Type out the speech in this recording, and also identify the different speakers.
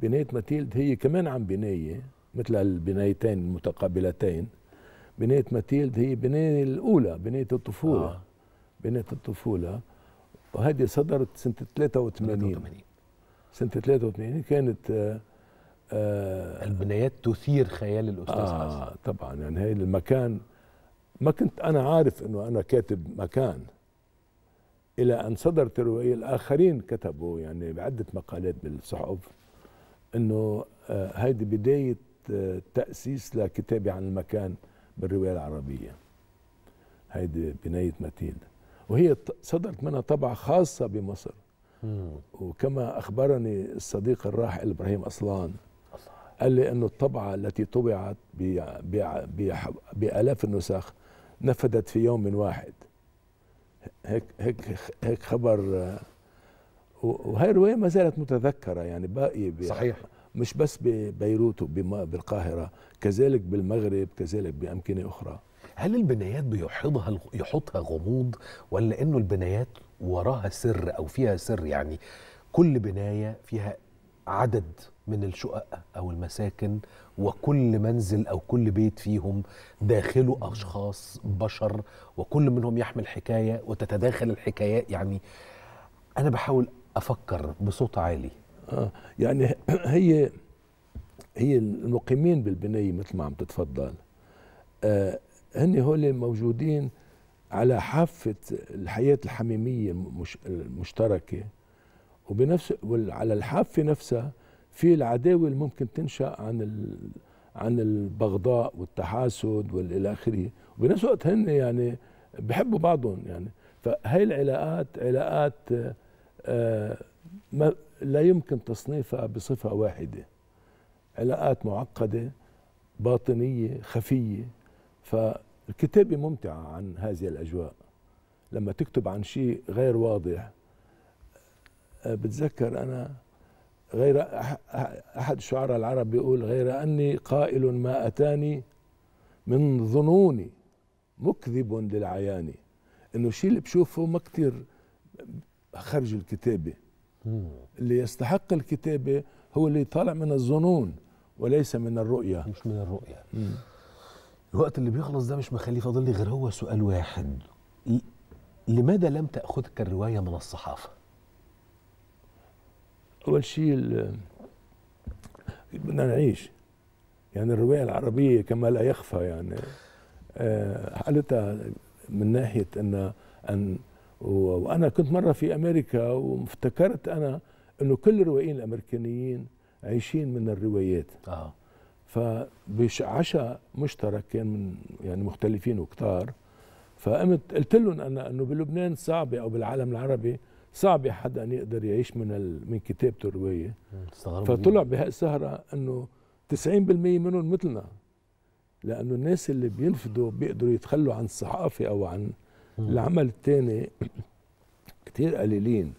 Speaker 1: بنايه ماتيلد هي كمان عن بنايه مثل البنايتين المتقابلتين بنايه ماتيلد هي بنايه الاولى بنايه الطفوله آه. بنايه الطفوله وهذه صدرت سنه 83 سنه 83 كانت آه،, آه البنايات تثير خيال الاستاذ آه حسن طبعا يعني هي المكان ما كنت انا عارف انه انا كاتب مكان الى ان صدرت الروايه الاخرين كتبوا يعني بعده مقالات بالصحف انه آه، هيدي بدايه آه، تاسيس لكتابي عن المكان بالروايه العربيه هيدي بنايه متين وهي صدرت منها طبعه خاصه بمصر وكما اخبرني الصديق الراحل ابراهيم اصلان قال لي انه الطبعه التي طبعت بالاف النسخ نفذت في يوم واحد هيك هيك هيك خبر آه، وهي الروايه ما زالت متذكره يعني باقي صحيح مش بس ببيروت بالقاهره كذلك بالمغرب كذلك
Speaker 2: بامكنه اخرى هل البنايات بيحضها يحطها غموض ولا انه البنايات وراها سر او فيها سر يعني كل بنايه فيها عدد من الشقق او المساكن وكل منزل او كل بيت فيهم داخله اشخاص بشر وكل منهم يحمل حكايه وتتداخل الحكايات يعني انا بحاول افكر بصوت عالي آه
Speaker 1: يعني هي هي المقيمين بالبنيه مثل ما عم تتفضل آه هن هول موجودين على حافه الحياه الحميميه المشتركه وبنفس وعلى الحافه نفسها في العداوه اللي ممكن تنشا عن ال عن البغضاء والتحاسد والى اخره وبنفس الوقت هن يعني بحبوا بعضهم يعني فهي العلاقات علاقات آه، آه، ما لا يمكن تصنيفها بصفة واحدة علاقات معقدة باطنية خفية فالكتابة ممتعة عن هذه الأجواء لما تكتب عن شيء غير واضح آه، بتذكر أنا غير أحد الشعراء العرب بيقول غير أني قائل ما أتاني من ظنوني مكذب للعيان إنه الشيء اللي بشوفه ما كثير خرج الكتابه اللي يستحق الكتابه
Speaker 2: هو اللي طالع من الظنون وليس من الرؤيه مش من الرؤيه مم. الوقت اللي بيخلص ده مش مخليه فاضل لي غير هو سؤال واحد لماذا لم تاخذك الروايه من الصحافه اول شيء
Speaker 1: بدنا نعيش يعني الروايه العربيه كما لا يخفى يعني آه، حالتها من ناحيه ان ان وانا كنت مره في امريكا وافتكرت انا انه كل الروائيين الامريكانيين عايشين من الروايات اه عشاء مشترك كان من يعني مختلفين وكتار فقمت قلت لهم انا انه بلبنان صعبه او بالعالم العربي صعب حدا ان يقدر يعيش من ال... من كتابته الروايه فطلع بهالسهره انه 90% منهم مثلنا لانه الناس اللي بينفذوا بيقدروا يتخلوا عن الصحافه او عن العمل الثاني كثير قليلين